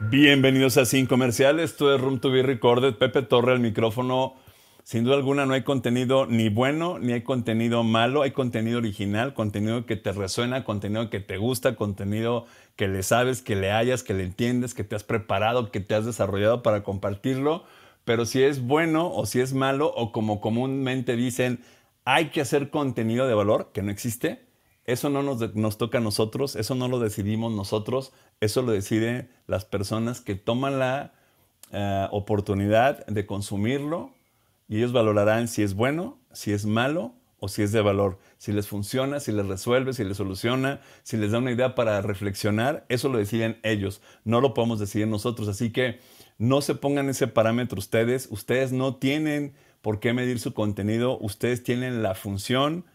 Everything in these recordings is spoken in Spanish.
Bienvenidos a Sin Comerciales, esto es Room to Be Recorded. Pepe Torre al micrófono. Sin duda alguna no hay contenido ni bueno, ni hay contenido malo, hay contenido original, contenido que te resuena, contenido que te gusta, contenido que le sabes, que le hayas, que le entiendes, que te has preparado, que te has desarrollado para compartirlo. Pero si es bueno o si es malo, o como comúnmente dicen, hay que hacer contenido de valor, que no existe, eso no nos, toca a nosotros, eso no lo decidimos nosotros, eso lo deciden las personas que toman la eh, oportunidad de consumirlo y ellos valorarán si es bueno, si es malo o si es de valor, si les funciona, si les resuelve, si les soluciona, si les da una idea para reflexionar, eso lo deciden ellos, no lo podemos decidir nosotros. Así que no se pongan ese parámetro ustedes, ustedes no tienen por qué medir su contenido, ustedes tienen la función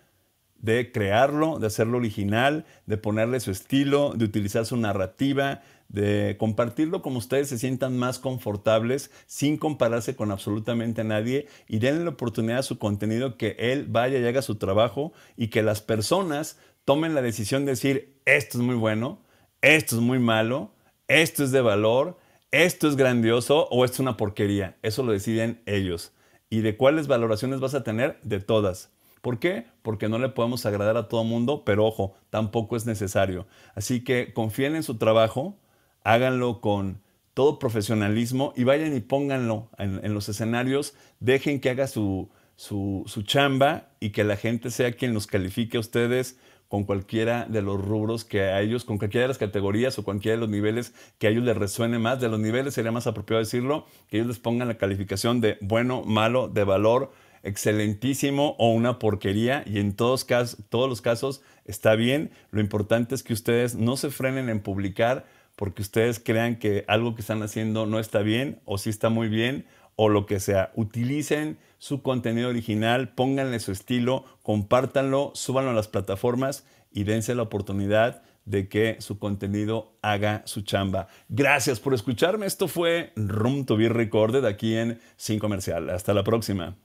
de crearlo, de hacerlo original, de ponerle su estilo, de utilizar su narrativa, de compartirlo como ustedes se sientan más confortables sin compararse con absolutamente nadie y denle la oportunidad a su contenido que él vaya y haga su trabajo y que las personas tomen la decisión de decir, esto es muy bueno, esto es muy malo, esto es de valor, esto es grandioso o esto es una porquería. Eso lo deciden ellos. ¿Y de cuáles valoraciones vas a tener? De todas. ¿Por qué? Porque no le podemos agradar a todo mundo, pero ojo, tampoco es necesario. Así que confíen en su trabajo, háganlo con todo profesionalismo y vayan y pónganlo en, los escenarios, dejen que haga su, su, su chamba y que la gente sea quien los califique a ustedes con cualquiera de los rubros que a ellos, con cualquiera de las categorías o cualquiera de los niveles que a ellos les resuene más. De los niveles sería más apropiado decirlo, que ellos les pongan la calificación de bueno, malo, de valor, excelentísimo o una porquería y en todos, todos los casos está bien. Lo importante es que ustedes no se frenen en publicar porque ustedes crean que algo que están haciendo no está bien o sí está muy bien o lo que sea. Utilicen su contenido original, pónganle su estilo, compártanlo, súbanlo a las plataformas y dense la oportunidad de que su contenido haga su chamba. Gracias por escucharme. Esto fue Room to be Recorded aquí en Sin Comercial. Hasta la próxima.